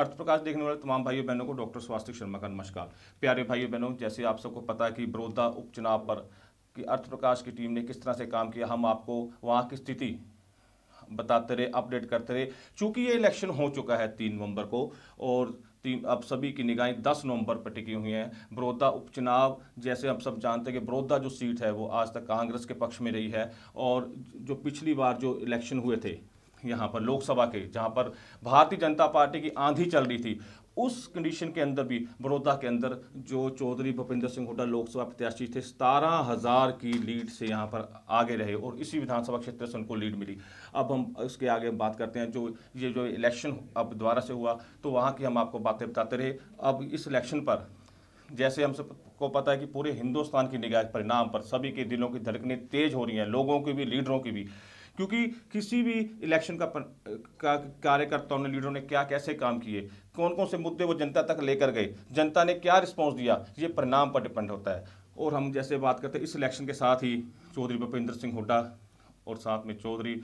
अर्थ प्रकाश देखने वाले तमाम भाइयों बहनों को डॉक्टर स्वास्थ्य शर्मा का नमस्कार प्यारे भाइयों बहनों जैसे आप सबको पता है कि बड़ौदा उपचुनाव पर कि अर्थ प्रकाश की टीम ने किस तरह से काम किया हम आपको वहाँ की स्थिति बताते रहे अपडेट करते रहे चूँकि ये इलेक्शन हो चुका है तीन नवंबर को और तीन अब सभी की निगाहें दस नवंबर पर टिकी हुई हैं बड़ौदा उपचुनाव जैसे हम सब जानते हैं कि बड़ौदा जो सीट है वो आज तक कांग्रेस के पक्ष में रही है और जो पिछली बार जो इलेक्शन हुए थे यहाँ पर लोकसभा के जहाँ पर भारतीय जनता पार्टी की आंधी चल रही थी उस कंडीशन के अंदर भी बड़ौदा के अंदर जो चौधरी भूपेंद्र सिंह हुड्डा लोकसभा प्रत्याशी थे सतारह हज़ार की लीड से यहाँ पर आगे रहे और इसी विधानसभा क्षेत्र से उनको लीड मिली अब हम इसके आगे बात करते हैं जो ये जो इलेक्शन अब दोबारा से हुआ तो वहाँ की हम आपको बातें बताते रहे अब इस इलेक्शन पर जैसे हम सबको पता है कि पूरे हिंदुस्तान की निगाह परिणाम पर सभी के दिलों की धड़कने तेज हो रही हैं लोगों की भी लीडरों की भी क्योंकि किसी भी इलेक्शन का, का कार्यकर्ताओं ने लीडरों ने क्या कैसे काम किए कौन कौन से मुद्दे वो जनता तक लेकर गए जनता ने क्या रिस्पॉन्स दिया ये परिणाम पर डिपेंड होता है और हम जैसे बात करते हैं इस इलेक्शन के साथ ही चौधरी भूपेंद्र सिंह हुड्डा और साथ में चौधरी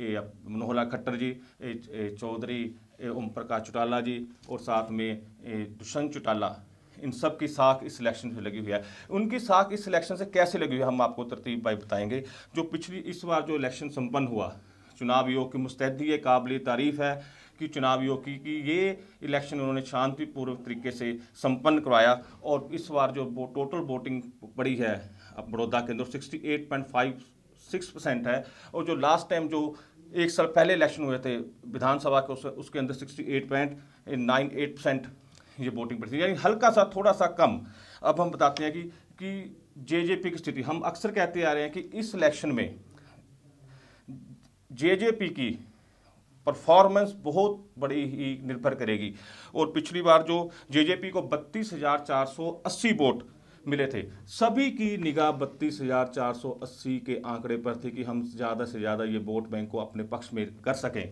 लाल खट्टर जी चौधरी ओम प्रकाश चौटाला जी और साथ में दुष्यंत चौटाला इन सब की साख इस इलेक्शन से लगी हुई है उनकी साख इस इलेक्शन से कैसे लगी हुई है हम आपको तरतीब भाई बताएंगे जो पिछली इस बार जो इलेक्शन संपन्न हुआ चुनाव आयोग की मुस्तैदी काबिल तारीफ़ है कि चुनाव आयोग की कि ये इलेक्शन उन्होंने शांतिपूर्वक तरीके से संपन्न करवाया और इस बार जो टोटल वोटिंग पड़ी है अब बड़ौदा के अंदर sixty eight point five six percent है और जो लास्ट टाइम जो एक साल पहले इलेक्शन हुए थे विधानसभा के उस, उसके अंदर sixty eight point nine eight percent ये वोटिंग प्रतिशत यानी हल्का सा थोड़ा सा कम अब हम बताते हैं कि कि जेजेपी की स्थिति हम अक्सर कहते आ रहे हैं कि इस इलेक्शन में जेजेपी की परफॉर्मेंस बहुत बड़ी ही निर्भर करेगी और पिछली बार जो जेजेपी को बत्तीस हज़ार चार सौ अस्सी वोट मिले थे सभी की निगाह बत्तीस हजार चार सौ अस्सी के आंकड़े पर थी कि हम ज़्यादा से ज़्यादा ये वोट बैंक को अपने पक्ष में कर सकें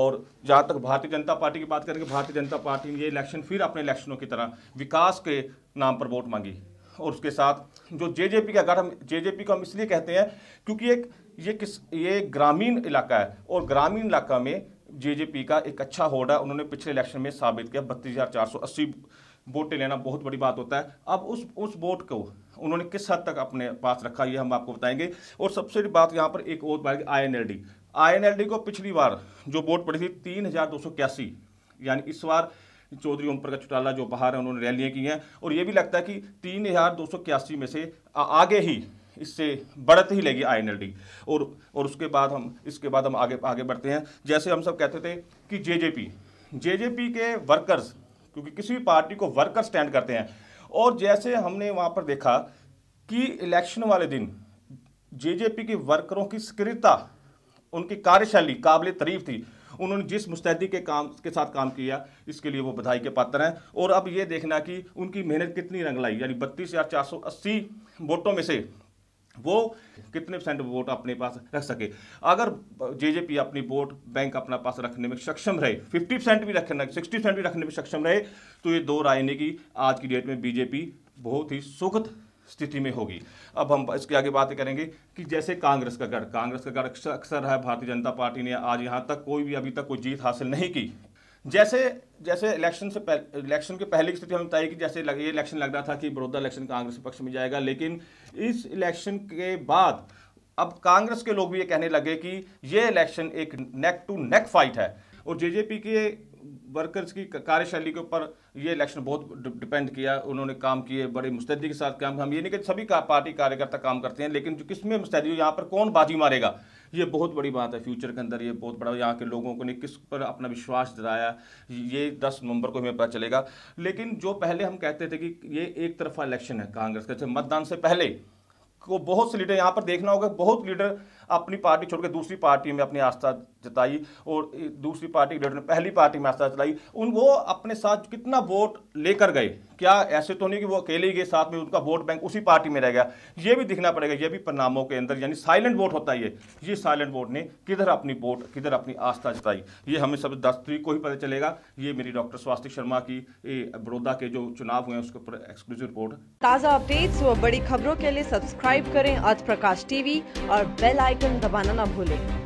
और जहाँ तक भारतीय जनता पार्टी की बात करेंगे भारतीय जनता पार्टी ने ये इलेक्शन फिर अपने इलेक्शनों की तरह विकास के नाम पर वोट मांगी और उसके साथ जो जेजेपी का गढ़ हम जेजेपी को हम इसलिए कहते हैं क्योंकि एक ये किस ये ग्रामीण इलाका है और ग्रामीण इलाका में जेजेपी का एक अच्छा होड़ा उन्होंने पिछले इलेक्शन में साबित किया बत्तीस हज़ार चार सौ अस्सी बोटें लेना बहुत बड़ी बात होता है अब उस उस बोट को उन्होंने किस हद तक अपने पास रखा ये हम आपको बताएंगे और सबसे बड़ी बात यहाँ पर एक और पाएगी आई आई को पिछली बार जो बोट पड़ी थी तीन हज़ार दो सौ इक्यासी यानी इस बार चौधरी ओम प्रकाश चौटाला जो बाहर हैं उन्होंने रैलियाँ की हैं और ये भी लगता है कि तीन हज़ार दो सौ इक्यासी में से आगे ही इससे बढ़त ही लेगी आई और और उसके बाद हम इसके बाद हम आगे आगे बढ़ते हैं जैसे हम सब कहते थे कि जेजेपी जेजेपी के वर्कर्स क्योंकि किसी भी पार्टी को वर्कर स्टैंड करते हैं और जैसे हमने वहाँ पर देखा कि इलेक्शन वाले दिन जेजेपी के वर्करों की सक्रियता उनकी कार्यशैली काबिल तरीफ थी उन्होंने जिस मुस्तैदी के काम के साथ काम किया इसके लिए वो बधाई के पात्र हैं और अब ये देखना कि उनकी मेहनत कितनी रंग लाई यानी बत्तीस हज़ार चार सौ अस्सी वोटों में से वो कितने परसेंट वोट अपने पास रख सके अगर जेजेपी अपनी वोट बैंक अपना पास रखने में सक्षम रहे 50 परसेंट भी रखना सिक्सटी परसेंट भी रखने में सक्षम रहे तो ये दो राय ने की आज की डेट में बीजेपी बहुत ही सुखद स्थिति में होगी अब हम इसके आगे बातें करेंगे कि जैसे कांग्रेस का गढ़ कांग्रेस का गढ़ अक्सर है भारतीय जनता पार्टी ने आज यहाँ तक कोई भी अभी तक कोई जीत हासिल नहीं की जैसे जैसे इलेक्शन से इलेक्शन के पहले की स्थिति हमें बताई कि जैसे लग, ये इलेक्शन लग रहा था कि बड़ौदा इलेक्शन कांग्रेस के पक्ष में जाएगा लेकिन इस इलेक्शन के बाद अब कांग्रेस के लोग भी ये कहने लगे कि ये इलेक्शन एक नेक टू नेक फाइट है और जेजेपी के वर्कर्स की कार्यशैली के ऊपर ये इलेक्शन बहुत डिपेंड किया उन्होंने काम किए बड़े मुस्तैदी के साथ काम हम ये नहीं कि सभी का पार्टी कार्यकर्ता काम करते हैं लेकिन जो किस में मुस्तैदी यहाँ पर कौन बाजी मारेगा ये बहुत बड़ी बात है फ्यूचर के अंदर ये बहुत बड़ा यहाँ के लोगों को ने किस पर अपना विश्वास दिलाया ये दस नवंबर को हमें पता चलेगा लेकिन जो पहले हम कहते थे कि ये एक तरफा इलेक्शन है कांग्रेस का मतदान से पहले को बहुत से लीडर यहाँ पर देखना होगा बहुत लीडर अपनी पार्टी छोड़कर दूसरी पार्टी में अपनी आस्था जताई और दूसरी पार्टी के लीडर ने पहली पार्टी में आस्था जताई उन वो अपने साथ कितना वोट लेकर गए क्या ऐसे तो नहीं कि वो अकेले ही गए साथ में उनका वोट बैंक उसी पार्टी में रह गया ये भी दिखना पड़ेगा ये भी परिणामों के अंदर यानी साइलेंट वोट होता है ये ये साइलेंट वोट ने किधर अपनी वोट किधर अपनी आस्था जताई ये हमें सब दस तरीक को ही पता चलेगा ये मेरी डॉक्टर स्वास्थ्य शर्मा की बड़ौदा के जो चुनाव हुए हैं उसके ऊपर एक्सक्लूसिव रिपोर्ट ताज़ा अपडेट्स व बड़ी खबरों के लिए सब्सक्राइब सब्सक्राइब करें अर्थ प्रकाश टीवी और बेल आइकन दबाना ना भूलें